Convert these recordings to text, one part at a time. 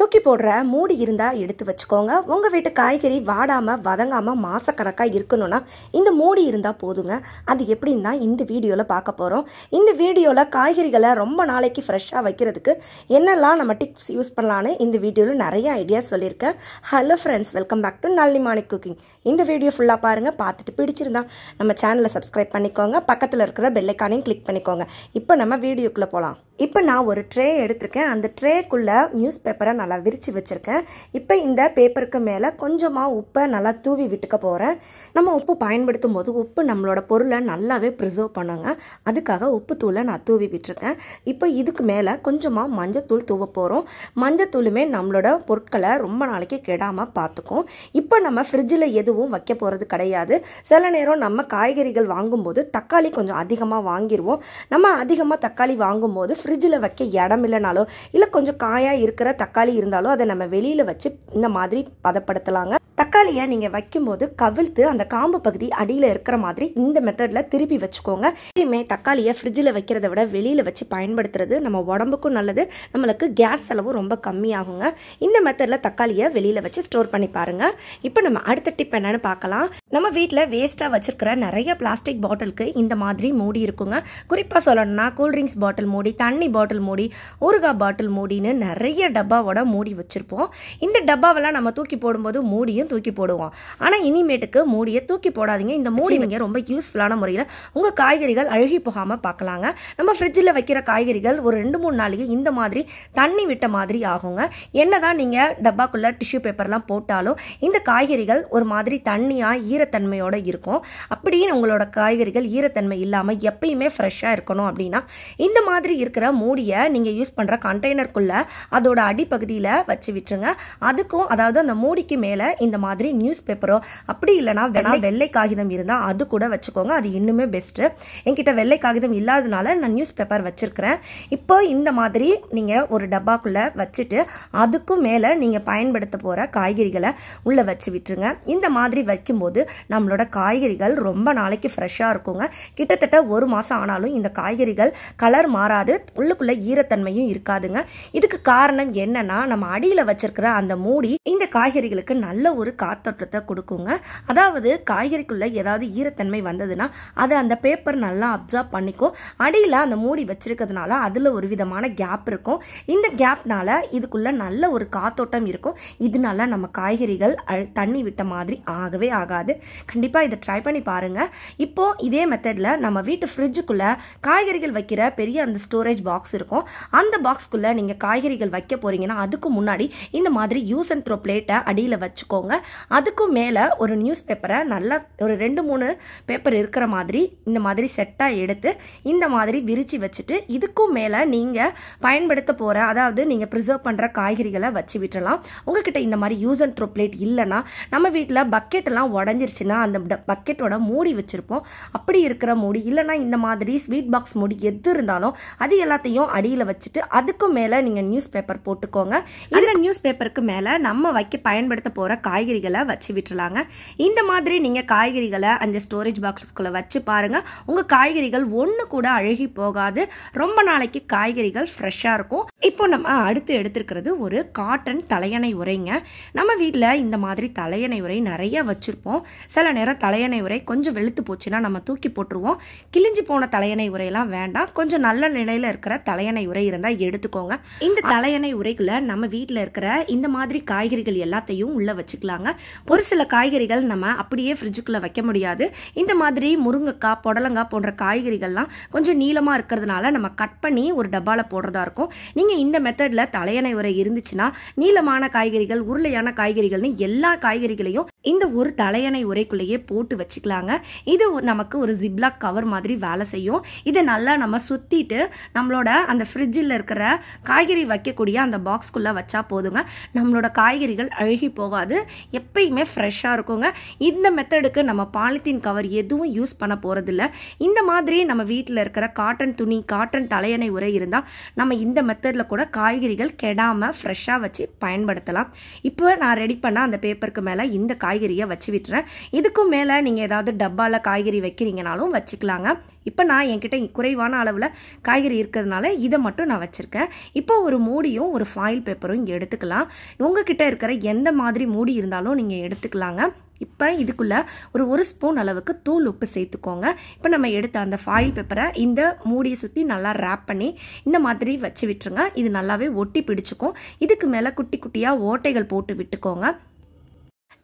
தூக்கி போடுற மூடி இருந்தால் எடுத்து வச்சுக்கோங்க உங்கள் வீட்டு காய்கறி வாடாமல் வதங்காமல் மாதக்கணக்காக இருக்கணும்னா இந்த மூடி இருந்தால் போதுங்க அது எப்படின்னா இந்த வீடியோவில் பார்க்க போகிறோம் இந்த வீடியோவில் காய்கறிகளை ரொம்ப நாளைக்கு ஃப்ரெஷ்ஷாக வைக்கிறதுக்கு என்னெல்லாம் நம்ம டிப்ஸ் யூஸ் பண்ணலான்னு இந்த வீடியோவில் நிறைய ஐடியா சொல்லியிருக்கேன் hello friends welcome back to Nalli Manik cooking இந்த வீடியோ ஃபுல்லாக பாருங்கள் பார்த்துட்டு பிடிச்சிருந்தா நம்ம சேனலை சப்ஸ்கிரைப் பண்ணிக்கோங்க பக்கத்தில் இருக்கிற பெல்லைக்கானையும் கிளிக் பண்ணிக்கோங்க இப்போ நம்ம வீடியோக்குள்ளே போகலாம் இப்போ நான் ஒரு ட்ரே எடுத்திருக்கேன் அந்த ட்ரேக்குள்ளே நியூஸ் பேப்பரை நல்லா விரித்து வச்சுருக்கேன் இப்போ இந்த பேப்பருக்கு மேலே கொஞ்சமாக உப்பை நல்லா தூவி விட்டுக்க போகிறேன் நம்ம உப்பு பயன்படுத்தும் போது உப்பு நம்மளோட பொருளை நல்லாவே ப்ரிசர்வ் பண்ணுங்க அதுக்காக உப்பு தூளை நான் தூவி விட்டுருக்கேன் இப்போ இதுக்கு மேலே கொஞ்சமாக மஞ்சத்தூள் தூவ போகிறோம் மஞ்சத்தூளுமே நம்மளோட பொருட்களை ரொம்ப நாளைக்கு கெடாமல் பார்த்துக்கும் இப்போ நம்ம ஃப்ரிட்ஜில் எதுவும் வைக்க போகிறது கிடையாது சில நேரம் நம்ம காய்கறிகள் வாங்கும்போது தக்காளி கொஞ்சம் அதிகமாக வாங்கிடுவோம் நம்ம அதிகமாக தக்காளி வாங்கும்போது ஃப்ரிட்ஜில் வைக்க இடம் இல்லைனாலோ இல்லை கொஞ்சம் காயாக இருக்கிற தக்காளி இருந்தாலும் அதை நம்ம வெளியில் வச்சு இந்த மாதிரி பதப்படுத்தலாங்க தக்காளியை நீங்கள் வைக்கும்போது கவிழ்த்து அந்த காம்பு பகுதி அடியில் இருக்கிற மாதிரி இந்த மெத்தடில் திருப்பி வச்சுக்கோங்க எப்பயுமே தக்காளியை ஃப்ரிட்ஜில் வைக்கிறத விட வெளியில் வச்சு பயன்படுத்துறது நம்ம உடம்புக்கும் நல்லது நம்மளுக்கு கேஸ் செலவும் ரொம்ப கம்மியாகுங்க இந்த மெத்தடில் தக்காளியை வெளியில் வச்சு ஸ்டோர் பண்ணி பாருங்கள் இப்போ நம்ம அடுத்த டிப் என்னென்னு பார்க்கலாம் நம்ம வீட்டில் வேஸ்ட்டாக வச்சுருக்கிற நிறைய பிளாஸ்டிக் பாட்டிலுக்கு இந்த மாதிரி மூடி இருக்குங்க குறிப்பாக சொல்லணும்னா கூல்ட்ரிங்க்ஸ் பாட்டில் மூடி தண்ணி பாட்டில் மூடி ஊறுகாய் பாட்டில் மூடின்னு நிறைய டப்பாவோட மூடி வச்சுருப்போம் இந்த டப்பாவெல்லாம் நம்ம தூக்கி போடும்போது மூடியும் தூக்கி போடுவோம் ஆனால் இனிமேட்டுக்கு மூடியை தூக்கி போடாதீங்க இந்த மூடி நீங்கள் ரொம்ப யூஸ்ஃபுல்லான முறையில் உங்கள் காய்கறிகள் அழுகி போகாமல் பார்க்கலாங்க நம்ம ஃப்ரிட்ஜில் வைக்கிற காய்கறிகள் ஒரு ரெண்டு மூணு நாளைக்கு இந்த மாதிரி தண்ணி விட்ட மாதிரி ஆகுங்க என்ன தான் நீங்கள் டப்பாக்குள்ளே டிஷ்யூ பேப்பர்லாம் போட்டாலும் இந்த காய்கறிகள் ஒரு மாதிரி தண்ணியாக ஈரத்தன்மையோடு இருக்கும் அப்படியே உங்களோட காய்கறிகள் ஈரத்தன்மை இல்லாமல் எப்பயுமே ஃப்ரெஷ்ஷாக இருக்கணும் அப்படின்னா இந்த மாதிரி இருக்கிற மூடியை நீங்கள் யூஸ் பண்ணுற கண்டெய்னருக்குள்ளே அதோட அடிப்பகுதியில் வச்சு விட்டுருங்க அதுக்கும் அதாவது அந்த மூடிக்கு மேலே இந்த மாதிரி நியூஸ் பேப்பரோ அப்படி இல்லைனா வெள்ளை காகிதம் இருந்தால் அது கூட வச்சுக்கோங்க அது இன்னுமே பெஸ்ட்டு என்கிட்ட வெள்ளை காகிதம் இல்லாததுனால நான் நியூஸ் பேப்பர் வச்சிருக்கிறேன் இப்போ இந்த மாதிரி நீங்கள் ஒரு டப்பாக்குள்ள வச்சுட்டு அதுக்கும் மேலே நீங்கள் பயன்படுத்த போகிற காய்கறிகளை உள்ளே வச்சு விட்டுருங்க இந்த மாதிரி வைக்கும்போது நம்மளோட காய்கறிகள் ரொம்ப நாளைக்கு ஃப்ரெஷ்ஷாக இருக்குங்க கிட்டத்தட்ட ஒரு மாதம் ஆனாலும் இந்த காய்கறிகள் கலர் மாறாது உள்ளுக்குள்ளே ஈரத்தன்மையும் இருக்காதுங்க இதுக்கு காரணம் என்னன்னா நம்ம அடியில் வச்சிருக்கிற அந்த மூடி இந்த காய்கறிகளுக்கு நல்ல ஒரு காத்தோட்டத்தை கொடுக்குங்க அதாவது காய்கறிக்குள்ளே ஏதாவது ஈரத்தன்மை வந்ததுன்னா அதை அந்த பேப்பர் நல்லா அப்சர்வ் பண்ணிக்கும் அடியில் அந்த மூடி வச்சிருக்கிறதுனால அதில் ஒரு விதமான கேப் இருக்கும் இந்த கேப்னால இதுக்குள்ளே நல்ல ஒரு காத்தோட்டம் இருக்கும் இதனால நம்ம காய்கறிகள் தண்ணி விட்ட மாதிரி ஆகவே ஆகாது கண்டிப்பாக இதை ட்ரை பண்ணி பாருங்கள் இப்போது இதே மெத்தடில் நம்ம வீட்டு ஃப்ரிட்ஜுக்குள்ளே காய்கறிகள் வைக்கிற பெரிய அந்த ஸ்டோரேஜ் பாக்ஸ் இருக்கும் அந்த பாக்ஸ்க்குள்ளே நீங்கள் காய்கறிகள் வைக்க போகிறீங்கன்னா அதுக்கு முன்னாடி இந்த மாதிரி யூஸ் அண்ட் த்ரோ பிளேட்டை அடியில் வச்சுக்கோங்க வச்சுக்கோங்க அதுக்கும் மேலே ஒரு நியூஸ் பேப்பரை நல்லா ஒரு ரெண்டு மூணு பேப்பர் இருக்கிற மாதிரி இந்த மாதிரி செட்டாக எடுத்து இந்த மாதிரி விரித்து வச்சுட்டு இதுக்கும் மேலே நீங்கள் பயன்படுத்த போகிற அதாவது நீங்கள் ப்ரிசர்வ் பண்ணுற காய்கறிகளை வச்சு விட்டுலாம் உங்ககிட்ட இந்த மாதிரி யூஸ் அண்ட் த்ரோ பிளேட் இல்லைன்னா நம்ம வீட்டில் பக்கெட்டெல்லாம் உடஞ்சிருச்சுன்னா அந்த பக்கெட்டோட மூடி வச்சுருப்போம் அப்படி இருக்கிற மூடி இல்லைனா இந்த மாதிரி ஸ்வீட் பாக்ஸ் மூடி எது இருந்தாலும் அது எல்லாத்தையும் அடியில் வச்சுட்டு அதுக்கும் மேலே நீங்கள் நியூஸ் பேப்பர் போட்டுக்கோங்க இதில் நியூஸ் பேப்பருக்கு மேலே நம்ம வைக்க பயன்படுத்த போகிற காய் காய்கறிகளை வச்சு விட்டுலாங்க இந்த மாதிரி நீங்கள் காய்கறிகளை அந்த ஸ்டோரேஜ் பாக்ஸ்குள்ளே வச்சு பாருங்கள் உங்கள் காய்கறிகள் ஒன்று கூட அழுகி போகாது ரொம்ப நாளைக்கு காய்கறிகள் ஃப்ரெஷ்ஷாக இருக்கும் இப்போ நம்ம அடுத்து எடுத்திருக்கிறது ஒரு காட்டன் தலையணை உரைங்க நம்ம வீட்டில் இந்த மாதிரி தலையணை உரை நிறைய வச்சுருப்போம் சில நேரம் தலையணை உரை கொஞ்சம் வெளுத்து போச்சுன்னா நம்ம தூக்கி போட்டுருவோம் கிழிஞ்சு போன தலையணை உரையெல்லாம் வேண்டாம் கொஞ்சம் நல்ல நிலையில் இருக்கிற தலையணை உரை இருந்தால் எடுத்துக்கோங்க இந்த தலையணை உரைக்குள்ள நம்ம வீட்டில் இருக்கிற இந்த மாதிரி காய்கறிகள் எல்லாத்தையும் உள்ளே வச்சுக்கலாங்க ஒரு சில காய்கறிகள் நம்ம அப்படியே ஃப்ரிட்ஜுக்குள்ளே வைக்க முடியாது இந்த மாதிரி முருங்கைக்காய் புடலங்காய் போன்ற காய்கறிகள்லாம் கொஞ்சம் நீளமாக இருக்கிறதுனால நம்ம கட் பண்ணி ஒரு டப்பாவில் போடுறதா இருக்கும் நீங்கள் நீங்கள் இந்த மெத்தடில் தலையணை உரை இருந்துச்சுன்னா நீளமான காய்கறிகள் உருளையான காய்கறிகள்னு எல்லா காய்கறிகளையும் இந்த ஒரு தலையணை உரைக்குள்ளேயே போட்டு வச்சுக்கலாங்க இது நமக்கு ஒரு ஜிப்லாக் கவர் மாதிரி வேலை செய்யும் இதை நல்லா நம்ம சுற்றிட்டு நம்மளோட அந்த ஃப்ரிட்ஜில் இருக்கிற காய்கறி வைக்கக்கூடிய அந்த பாக்ஸ்குள்ளே வச்சா போதுங்க நம்மளோட காய்கறிகள் அழுகி போகாது எப்பயுமே ஃப்ரெஷ்ஷாக இருக்குங்க இந்த மெத்தடுக்கு நம்ம பாலித்தீன் கவர் எதுவும் யூஸ் பண்ண போகிறதில்ல இந்த மாதிரி நம்ம வீட்டில் இருக்கிற காட்டன் துணி காட்டன் தலையணை உரை இருந்தால் நம்ம இந்த மெத்தடில் ஃப்யூச்சரில் கூட காய்கறிகள் கெடாமல் ஃப்ரெஷ்ஷாக வச்சு பயன்படுத்தலாம் இப்போ நான் ரெடி பண்ண அந்த பேப்பருக்கு மேலே இந்த காய்கறியை வச்சு விட்டுறேன் இதுக்கும் மேலே நீங்கள் ஏதாவது டப்பாவில் காய்கறி வைக்கிறீங்கனாலும் வச்சுக்கலாங்க இப்போ நான் என்கிட்ட குறைவான அளவில் காய்கறி இருக்கிறதுனால இதை மட்டும் நான் வச்சுருக்கேன் இப்போ ஒரு மூடியும் ஒரு ஃபாயில் பேப்பரும் இங்கே எடுத்துக்கலாம் உங்ககிட்ட இருக்கிற எந்த மாதிரி மூடி இருந்தாலும் நீங்கள் எடுத்துக்கலாங்க இப்போ இதுக்குள்ளே ஒரு ஒரு ஸ்பூன் அளவுக்கு தூள் உப்பு சேர்த்துக்கோங்க இப்போ நம்ம எடுத்த அந்த ஃபாயில் பேப்பரை இந்த மூடியை சுற்றி நல்லா ரேப் பண்ணி இந்த மாதிரி வச்சு விட்டுருங்க இது நல்லாவே ஒட்டி பிடிச்சிக்கும் இதுக்கு மேலே குட்டி குட்டியாக ஓட்டைகள் போட்டு விட்டுக்கோங்க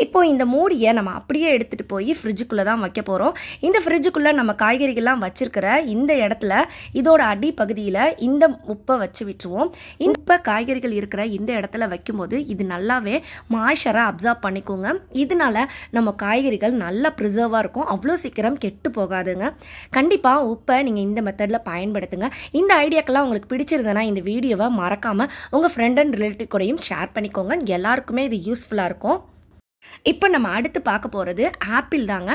இப்போ இந்த மூடியை நம்ம அப்படியே எடுத்துகிட்டு போய் ஃப்ரிட்ஜுக்குள்ளே தான் வைக்க போகிறோம் இந்த ஃப்ரிட்ஜுக்குள்ளே நம்ம காய்கறிகள்லாம் வச்சுருக்கிற இந்த இடத்துல இதோட அடி பகுதியில் இந்த உப்பை வச்சு விட்டுருவோம் இப்போ காய்கறிகள் இருக்கிற இந்த இடத்துல வைக்கும்போது இது நல்லாவே மாய்ச்சரை அப்சர்வ் பண்ணிக்கோங்க இதனால நம்ம காய்கறிகள் நல்லா ப்ரிசர்வாக இருக்கும் அவ்வளோ சீக்கிரம் கெட்டு போகாதுங்க கண்டிப்பாக உப்பை நீங்கள் இந்த மெத்தடில் பயன்படுத்துங்க இந்த ஐடியாக்கெல்லாம் உங்களுக்கு பிடிச்சிருந்ததுன்னா இந்த வீடியோவை மறக்காமல் உங்கள் ஃப்ரெண்ட் அண்ட் ரிலேட்டிவ் கூடையும் ஷேர் பண்ணிக்கோங்க எல்லாருக்குமே இது யூஸ்ஃபுல்லாக இருக்கும் இப்போ நம்ம அடுத்து பார்க்க போகிறது ஆப்பிள் தாங்க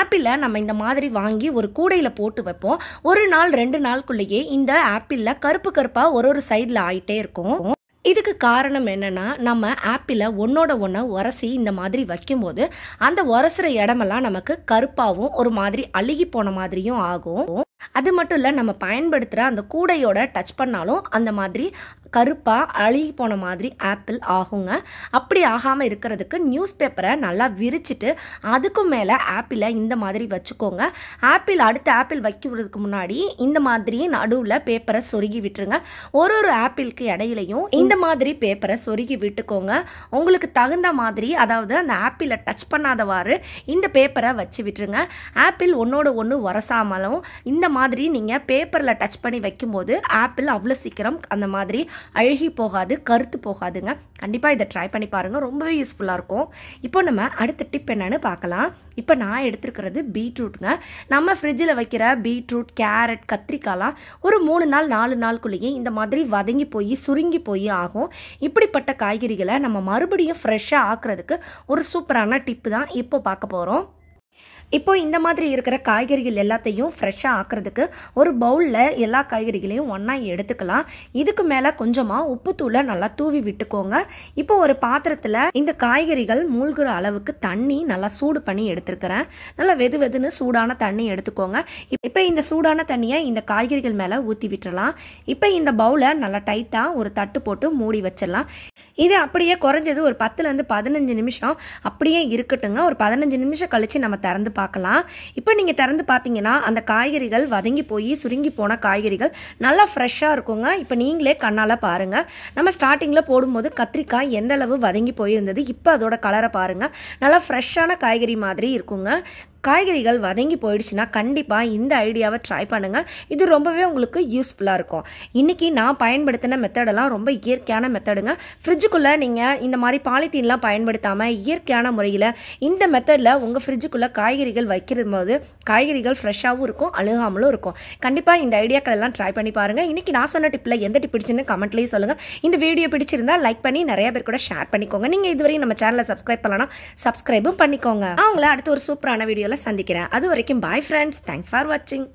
ஆப்பிளில் நம்ம இந்த மாதிரி வாங்கி ஒரு கூடையில் போட்டு வைப்போம் ஒரு நாள் ரெண்டு நாளுக்குள்ளேயே இந்த ஆப்பிளில் கருப்பு கருப்பாக ஒரு ஒரு சைடில் ஆகிட்டே இருக்கும் இதுக்கு காரணம் என்னென்னா நம்ம ஆப்பிளில் ஒன்றோட ஒன்று உரசி இந்த மாதிரி வைக்கும்போது அந்த உரசுற இடமெல்லாம் நமக்கு கருப்பாகவும் ஒரு மாதிரி அழுகி போன மாதிரியும் ஆகும் அது மட்டும் இல்லை நம்ம பயன்படுத்துகிற அந்த கூடையோட டச் பண்ணாலும் அந்த மாதிரி கருப்பாக அழுகி போன மாதிரி ஆப்பிள் ஆகுங்க அப்படி ஆகாமல் இருக்கிறதுக்கு நியூஸ் பேப்பரை நல்லா விரிச்சிட்டு அதுக்கும் மேலே ஆப்பிளை இந்த மாதிரி வச்சுக்கோங்க ஆப்பிள் அடுத்த ஆப்பிள் வைக்கிறதுக்கு முன்னாடி இந்த மாதிரி நடுவில் பேப்பரை சொருகி விட்டுருங்க ஒரு ஒரு ஆப்பிளுக்கு இடையிலையும் இந்த மாதிரி பேப்பரை சொருகி விட்டுக்கோங்க உங்களுக்கு தகுந்த மாதிரி அதாவது அந்த ஆப்பிளை டச் பண்ணாதவாறு இந்த பேப்பரை வச்சு விட்டுருங்க ஆப்பிள் ஒன்றோட ஒன்று வரசாமலும் இந்த மாதிரி நீங்கள் பேப்பரில் டச் பண்ணி வைக்கும்போது ஆப்பிள் அவ்வளோ சீக்கிரம் அந்த மாதிரி அழுகி போகாது கருத்து போகாதுங்க கண்டிப்பாக இதை ட்ரை பண்ணி பாருங்கள் ரொம்பவே யூஸ்ஃபுல்லாக இருக்கும் இப்போ நம்ம அடுத்த டிப் என்னென்னு பார்க்கலாம் இப்போ நான் எடுத்துருக்கிறது பீட்ரூட்டுங்க நம்ம ஃப்ரிட்ஜில் வைக்கிற பீட்ரூட் கேரட் கத்திரிக்காய்லாம் ஒரு மூணு நாள் நாலு நாளுக்குள்ளேயே இந்த மாதிரி வதங்கி போய் சுருங்கி போய் ஆகும் இப்படிப்பட்ட காய்கறிகளை நம்ம மறுபடியும் ஃப்ரெஷ்ஷாக ஆக்குறதுக்கு ஒரு சூப்பரான டிப்பு தான் இப்போ பார்க்க போகிறோம் இப்போ இந்த மாதிரி இருக்கிற காய்கறிகள் எல்லாத்தையும் ஃப்ரெஷ்ஷாக ஆக்கிறதுக்கு ஒரு பவுலில் எல்லா காய்கறிகளையும் ஒன்றா எடுத்துக்கலாம் இதுக்கு மேலே கொஞ்சமாக உப்புத்தூளை நல்லா தூவி விட்டுக்கோங்க இப்போ ஒரு பாத்திரத்தில் இந்த காய்கறிகள் மூழ்கிற அளவுக்கு தண்ணி நல்லா சூடு பண்ணி எடுத்துருக்கிறேன் நல்லா வெது வெதுன்னு சூடான தண்ணி எடுத்துக்கோங்க இப்போ இந்த சூடான தண்ணியை இந்த காய்கறிகள் மேலே ஊற்றி விட்டுறலாம் இப்போ இந்த பவுலை நல்லா டைட்டாக ஒரு தட்டு போட்டு மூடி வச்சிடலாம் இது அப்படியே குறைஞ்சது ஒரு பத்துலேருந்து பதினஞ்சு நிமிஷம் அப்படியே இருக்கட்டுங்க ஒரு பதினஞ்சு நிமிஷம் கழித்து நம்ம திறந்து பார்க்கலாம் இப்போ நீங்கள் திறந்து பார்த்தீங்கன்னா அந்த காய்கறிகள் வதங்கி போய் சுருங்கி போன காய்கறிகள் நல்லா ஃப்ரெஷ்ஷாக இருக்குங்க இப்போ நீங்களே கண்ணால் பாருங்கள் நம்ம ஸ்டார்டிங்கில் போடும்போது கத்திரிக்காய் எந்த அளவு வதங்கி போயிருந்தது இப்போ அதோட கலரை பாருங்கள் நல்லா ஃப்ரெஷ்ஷான காய்கறி மாதிரி இருக்குங்க காய்கறிகள் வதங்கி போயிடுச்சுன்னா கண்டிப்பாக இந்த ஐடியாவை ட்ரை பண்ணுங்கள் இது ரொம்பவே உங்களுக்கு யூஸ்ஃபுல்லாக இருக்கும் இன்றைக்கி நான் பயன்படுத்தின மெத்தடெல்லாம் ரொம்ப இயற்கையான மெத்தடுங்க ஃப்ரிட்ஜுக்குள்ளே நீங்கள் இந்த மாதிரி பாலித்தீன்லாம் பயன்படுத்தாமல் இயற்கையான முறையில் இந்த மெத்தடில் உங்கள் ஃப்ரிட்ஜுக்குள்ளே காய்கறிகள் வைக்கிற போது காய்கறிகள் ஃப்ரெஷ்ஷாகவும் இருக்கும் அழுகாமலும் இருக்கும் கண்டிப்பாக இந்த ஐடியாக்கள் எல்லாம் ட்ரை பண்ணி பாருங்கள் இன்றைக்கி நான் சொன்ன டிப்பில் எந்த டிப் பிடிச்சுன்னு கமெண்ட்லேயும் சொல்லுங்கள் இந்த வீடியோ பிடிச்சிருந்தால் லைக் பண்ணி நிறைய பேர் கூட ஷேர் பண்ணிக்கோங்க நீங்கள் இதுவரையும் நம்ம சேனலை சப்ஸ்கிரைப் பண்ணலாம் சப்ஸ்கிரைபும் பண்ணிக்கோங்க அவங்கள அடுத்து ஒரு சூப்பரான வீடியோவில் உங்களை சந்திக்கிறேன் அது வரைக்கும் பாய் ஃப்ரெண்ட்ஸ் தேங்க்ஸ் ஃபார் வாட்சிங்